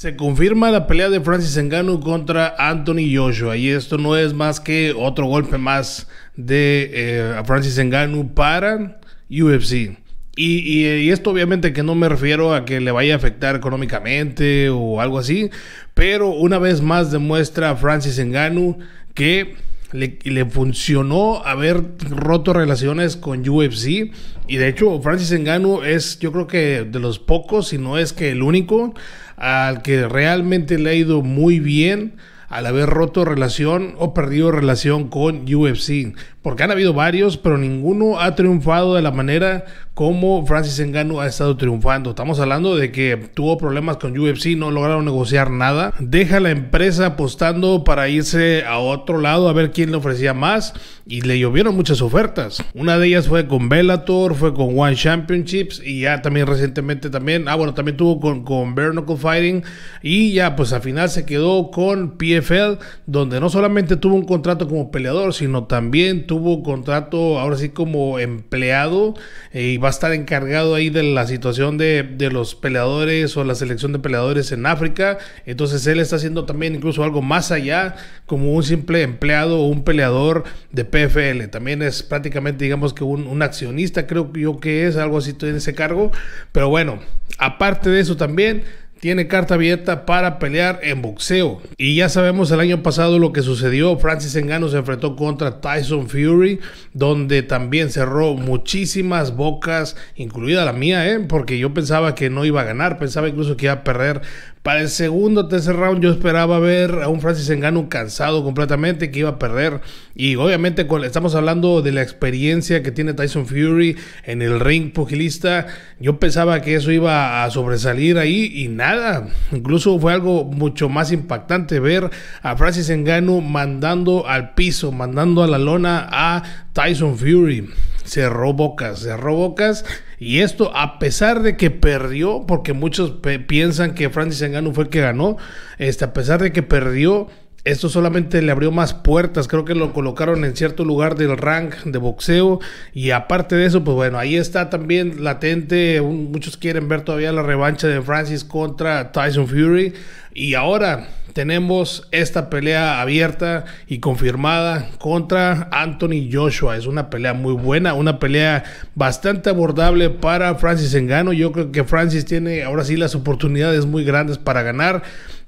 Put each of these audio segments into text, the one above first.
Se confirma la pelea de Francis Ngannou contra Anthony Joshua y esto no es más que otro golpe más de eh, Francis Ngannou para UFC. Y, y, esto obviamente que no me refiero a que le vaya a afectar económicamente o algo así, pero una vez más demuestra Francis Ngannou que le, funcionó haber roto relaciones con UFC. Y de hecho, Francis Engano es, yo creo que de los pocos, si no es que el único, al que realmente le ha ido muy bien al haber roto relación o perdido relación con UFC. Porque han habido varios, pero ninguno ha triunfado de la manera cómo Francis Engano ha estado triunfando. Estamos hablando de que tuvo problemas con UFC, no lograron negociar nada. Deja la empresa apostando para irse a otro lado a ver quién le ofrecía más y le llovieron muchas ofertas. Una de ellas fue con Bellator, fue con One Championships y ya también recientemente también, ah bueno, también tuvo con, con Bare Fighting y ya pues al final se quedó con PFL donde no solamente tuvo un contrato como peleador, sino también tuvo un contrato ahora sí como empleado eh, y va estar encargado ahí de la situación de, de, los peleadores o la selección de peleadores en África. Entonces él está haciendo también incluso algo más allá como un simple empleado o un peleador de PFL. También es prácticamente digamos que un, un accionista creo yo que es algo así en ese cargo. Pero bueno, aparte de eso también tiene carta abierta para pelear en boxeo. Y ya sabemos el año pasado lo que sucedió. Francis Engano se enfrentó contra Tyson Fury, donde también cerró muchísimas bocas, incluida la mía, ¿eh? porque yo pensaba que no iba a ganar, pensaba incluso que iba a perder, para el segundo, tercer round yo esperaba ver a un Francis Engano cansado completamente, que iba a perder. Y obviamente estamos hablando de la experiencia que tiene Tyson Fury en el ring pugilista. Yo pensaba que eso iba a sobresalir ahí y nada. Incluso fue algo mucho más impactante ver a Francis Engano mandando al piso, mandando a la lona a Tyson Fury cerró bocas, cerró bocas. Y esto a pesar de que perdió, porque muchos piensan que Francis Ngannou fue el que ganó, este, a pesar de que perdió, esto solamente le abrió más puertas, creo que lo colocaron en cierto lugar del rank de boxeo y aparte de eso, pues bueno, ahí está también latente, muchos quieren ver todavía la revancha de Francis contra Tyson Fury, y ahora tenemos esta pelea abierta y confirmada contra Anthony Joshua. Es una pelea muy buena, una pelea bastante abordable para Francis Engano. Yo creo que Francis tiene ahora sí las oportunidades muy grandes para ganar.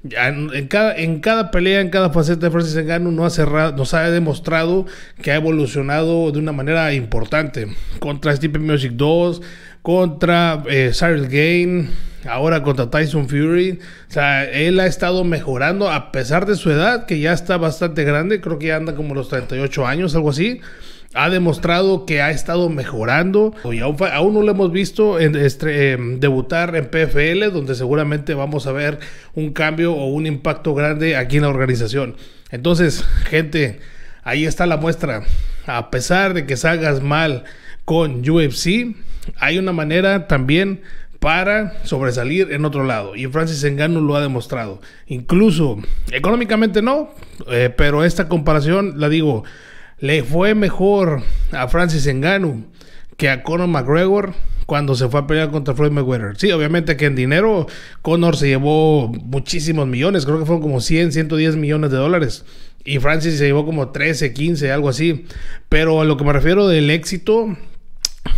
En, cada, pelea, en cada faceta de Francis Engano nos ha demostrado que ha evolucionado de una manera importante. Contra Stephen Music 2, contra eh, Cyril Gain ahora contra Tyson Fury. O sea, él ha estado mejorando a pesar de su edad, que ya está bastante grande, creo que anda como los 38 años, algo así. Ha demostrado que ha estado mejorando y aún, no lo hemos visto em, debutar en PFL, donde seguramente vamos a ver un cambio o un impacto grande aquí en la organización. Entonces, gente, ahí está la muestra. A pesar de que salgas mal con UFC, hay una manera también para sobresalir en otro lado. Y Francis Engano lo ha demostrado. Incluso económicamente no, eh, pero esta comparación, la digo, le fue mejor a Francis Engano que a Conor McGregor cuando se fue a pelear contra Floyd Mayweather. Sí, obviamente que en dinero Conor se llevó muchísimos millones, creo que fueron como 100, 110 millones de dólares. Y Francis se llevó como 13, 15, algo así. Pero a lo que me refiero del éxito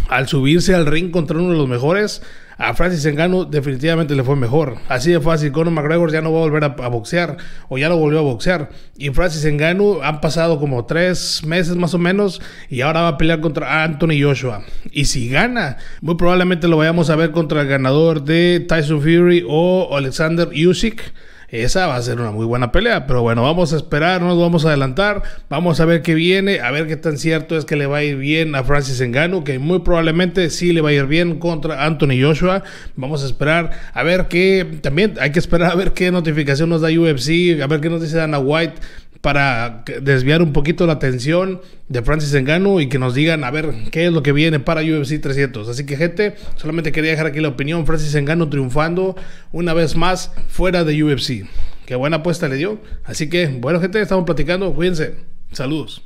al subirse al ring contra uno de los mejores, a Francis Engano definitivamente le fue mejor. Así de fácil, Conor McGregor ya no va a volver a, boxear o ya lo volvió a boxear. Y Francis Engano han pasado como tres meses más o menos y ahora va a pelear contra Anthony Joshua. Y si gana, muy probablemente lo vayamos a ver contra el ganador de Tyson Fury o Alexander Usyk esa va a ser una muy buena pelea, pero bueno, vamos a esperar, no nos vamos a adelantar, vamos a ver qué viene, a ver qué tan cierto es que le va a ir bien a Francis Engano, que muy probablemente sí le va a ir bien contra Anthony Joshua. Vamos a esperar a ver qué, también hay que esperar a ver qué notificación nos da UFC, a ver qué nos dice Dana White para desviar un poquito la atención de Francis Engano y que nos digan a ver qué es lo que viene para UFC 300. Así que gente, solamente quería dejar aquí la opinión. Francis Engano triunfando una vez más fuera de UFC. Qué buena apuesta le dio. Así que, bueno gente, estamos platicando. Cuídense. Saludos.